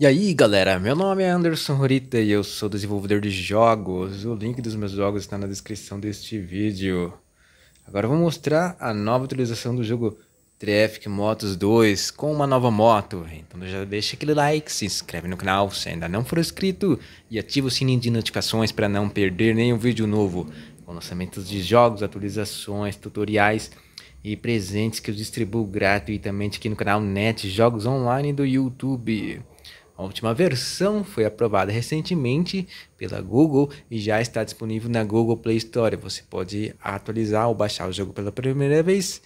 E aí galera, meu nome é Anderson Horita e eu sou desenvolvedor de jogos. O link dos meus jogos está na descrição deste vídeo. Agora eu vou mostrar a nova atualização do jogo Traffic Motos 2 com uma nova moto. Então já deixa aquele like, se inscreve no canal se ainda não for inscrito e ativa o sininho de notificações para não perder nenhum vídeo novo com lançamentos de jogos, atualizações, tutoriais e presentes que eu distribuo gratuitamente aqui no canal Net Jogos Online do YouTube. A última versão foi aprovada recentemente pela Google e já está disponível na Google Play Store. Você pode atualizar ou baixar o jogo pela primeira vez.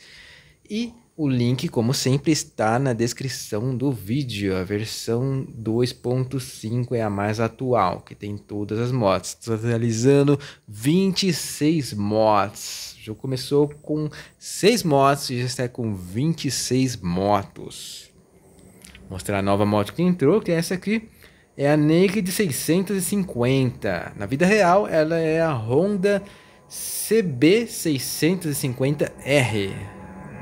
E o link, como sempre, está na descrição do vídeo. A versão 2.5 é a mais atual, que tem todas as mods. atualizando 26 mods. O jogo começou com 6 mods e já está com 26 motos. Mostrar a nova moto que entrou, que é essa aqui. É a Naked 650. Na vida real, ela é a Honda CB650R.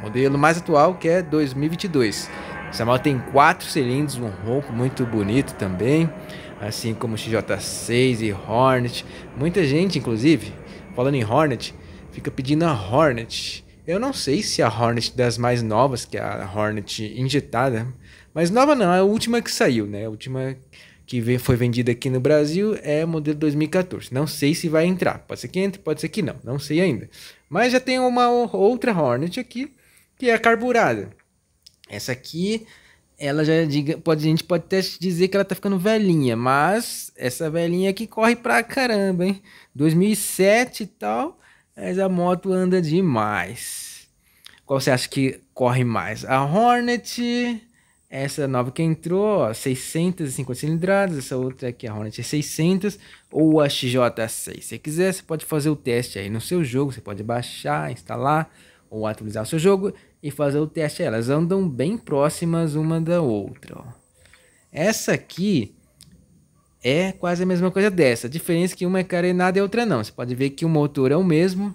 Modelo mais atual, que é 2022. Essa moto tem quatro cilindros, um ronco muito bonito também, assim como XJ6 e Hornet. Muita gente, inclusive, falando em Hornet, fica pedindo a Hornet. Eu não sei se a Hornet das mais novas, que é a Hornet injetada, mas nova não, é a última que saiu, né? A última que foi vendida aqui no Brasil é modelo 2014. Não sei se vai entrar. Pode ser que entre, pode ser que não. Não sei ainda. Mas já tem uma outra Hornet aqui, que é a carburada. Essa aqui, ela já diga, pode, a gente pode até dizer que ela tá ficando velhinha, mas essa velhinha aqui corre pra caramba, hein? 2007 e tal. Mas a moto anda demais. Qual você acha que corre mais? A Hornet, essa nova que entrou, ó, 650 cilindradas. Essa outra aqui, a Hornet é 600 ou a XJ6. Se quiser, você pode fazer o teste aí no seu jogo. Você pode baixar, instalar ou atualizar o seu jogo e fazer o teste. Elas andam bem próximas uma da outra. Ó. Essa aqui é quase a mesma coisa dessa. A diferença é que uma é carenada e outra não. Você pode ver que o motor é o mesmo.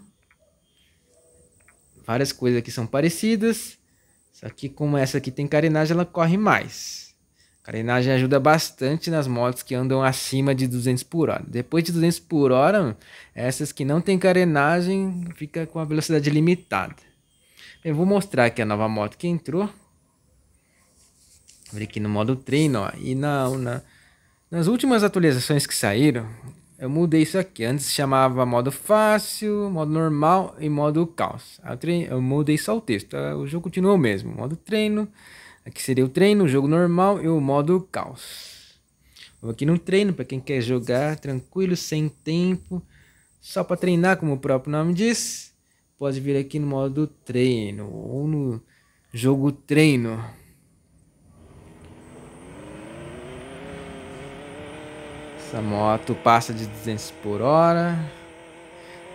Várias coisas aqui são parecidas. Só que como essa aqui tem carenagem, ela corre mais. carenagem ajuda bastante nas motos que andam acima de 200 por hora. Depois de 200 por hora, essas que não tem carenagem, fica com a velocidade limitada. Eu vou mostrar aqui a nova moto que entrou. Vou aqui no modo treino, ó. E na... na nas últimas atualizações que saíram, eu mudei isso aqui. Antes chamava modo fácil, modo normal e modo caos. Eu mudei só o texto. O jogo continua o mesmo. Modo treino. Aqui seria o treino, o jogo normal e o modo caos. Vou aqui no treino para quem quer jogar tranquilo, sem tempo, só para treinar, como o próprio nome diz. Pode vir aqui no modo treino ou no jogo treino. Essa moto passa de 200 por hora.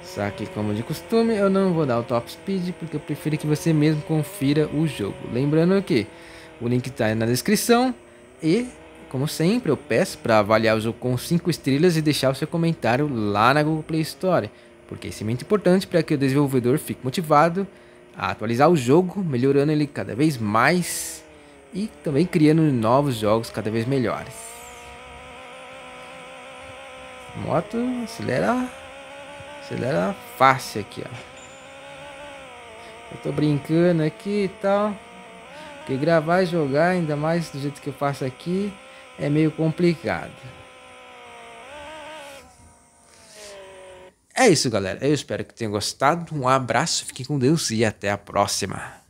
Só que, como de costume, eu não vou dar o top speed, porque eu prefiro que você mesmo confira o jogo. Lembrando que o link está aí na descrição. E, como sempre, eu peço para avaliar o jogo com 5 estrelas e deixar o seu comentário lá na Google Play Store. Porque isso é muito importante para que o desenvolvedor fique motivado a atualizar o jogo, melhorando ele cada vez mais e também criando novos jogos cada vez melhores. Moto acelera. Acelera fácil aqui, ó. Eu tô brincando aqui e tal. Porque gravar e jogar, ainda mais do jeito que eu faço aqui, é meio complicado. É isso, galera. Eu espero que tenham gostado. Um abraço, fiquem com Deus e até a próxima.